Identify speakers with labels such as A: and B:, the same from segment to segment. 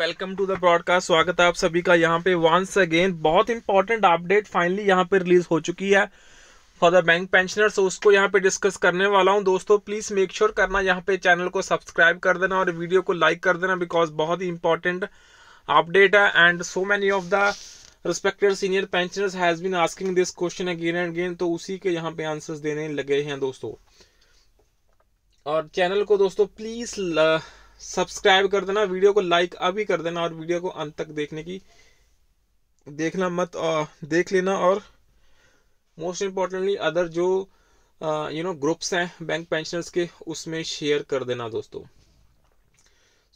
A: Welcome to the broadcast स्वागत है आप सभी का यहाँ पे वंस अगेन बहुत इंपॉर्टेंट अपडेट फाइनली यहाँ पे रिलीज हो चुकी है फॉर द बैंक पेंशनर्स उसको यहाँ पे डिस्कस करने वाला हूँ दोस्तों प्लीज़ मेक श्योर करना यहाँ पे चैनल को सब्सक्राइब कर देना और वीडियो को लाइक कर देना बिकॉज बहुत ही इंपॉर्टेंट अपडेट है and so many of the respected senior pensioners has been asking this question again and again तो उसी के यहाँ पे आंसर्स देने लगे हैं दोस्तों और चैनल को दोस्तों प्लीज़ सब्सक्राइब कर देना वीडियो को लाइक अभी कर देना और वीडियो को अंत तक देखने की देखना मत आ, देख लेना और मोस्ट इम्पॉर्टेंटली अदर जो यू नो ग्रुप्स हैं बैंक पेंशनर्स के उसमें शेयर कर देना दोस्तों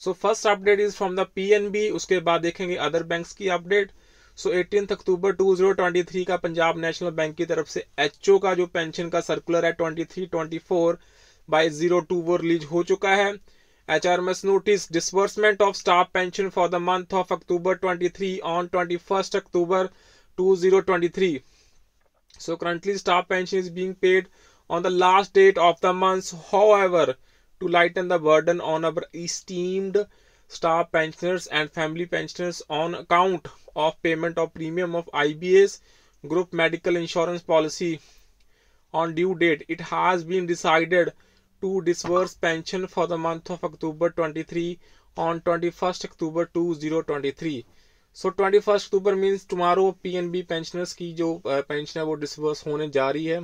A: so first update is from the PNB उसके बाद देखेंगे अदर बैंक्स की अपडेट सो एटीन अक्टूबर 2023 का पंजाब नेशनल बैंक की तरफ से एच का जो पेंशन का सर्कुलर है ट्वेंटी बाय 02 वो रिलीज हो चुका है HR notice disbursement of staff pension for the month of October 23 on 21st October 2023. So currently staff pension is being paid on the last date of the month. However, to lighten the burden on our esteemed staff pensioners and family pensioners on account of payment of premium of IBS group medical insurance policy on due date, it has been decided to disburse pension for the month of October 23 on 21st October 2023. So twenty first October means tomorrow P N B pensioners की जो pension है वो disburse होने जा रही है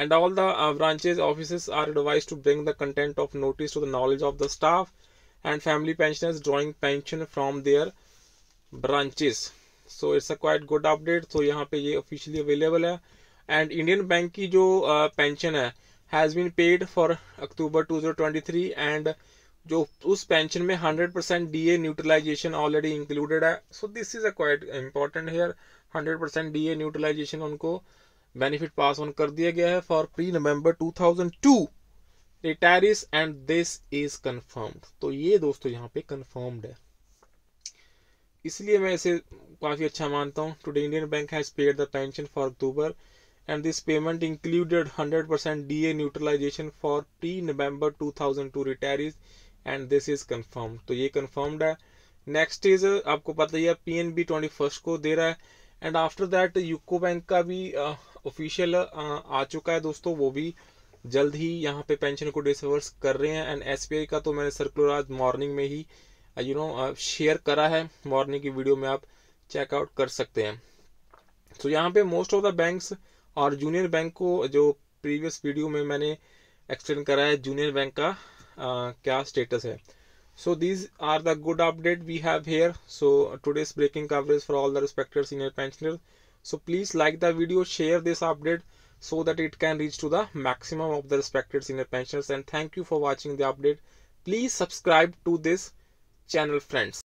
A: and all the branches office are advise to bring the content of notice to the knowledge of the staff and family pensioners drawing pension from their branches so it's a quite good update सो यहाँ पे ये officially available है and Indian bank की जो pension है has been paid for October two zero twenty three and जो उस पेंशन में hundred percent D A neutralisation already included है so this is a quite important here hundred percent D A neutralisation उनको benefit pass on कर दिया गया है for pre November two retirees and this is confirmed तो ये दोस्तों यहाँ पे कन्फर्म्ड है इसलिए मैं इसे काफ़ी अच्छा मानता हूँ today Indian bank has paid the pension for October and this payment included 100% DA neutralization for pre-November 2002 retirees and this is confirmed तो ये confirmed है Next is आपको पता ही है PNB 21st को दे रहा है and after that UCO Bank का भी uh, official uh, आ चुका है दोस्तों वो भी जल्द ही यहाँ पे पेंशन को डिसवर्स कर रहे हैं एंड एस का तो मैंने सर्कुलर आज मॉर्निंग में ही यू नो शेयर करा है मॉर्निंग की वीडियो में आप चेकआउट कर सकते हैं तो so, यहाँ पे मोस्ट ऑफ द बैंक्स और जूनियर बैंक को जो प्रीवियस वीडियो में मैंने एक्सप्लेन करा है जूनियर बैंक का आ, क्या स्टेटस है so these are the good update we have here so today's breaking coverage for all the respected senior pensioner so please like the video share this update so that it can reach to the maximum of the respected senior pensioners and thank you for watching the update please subscribe to this channel friends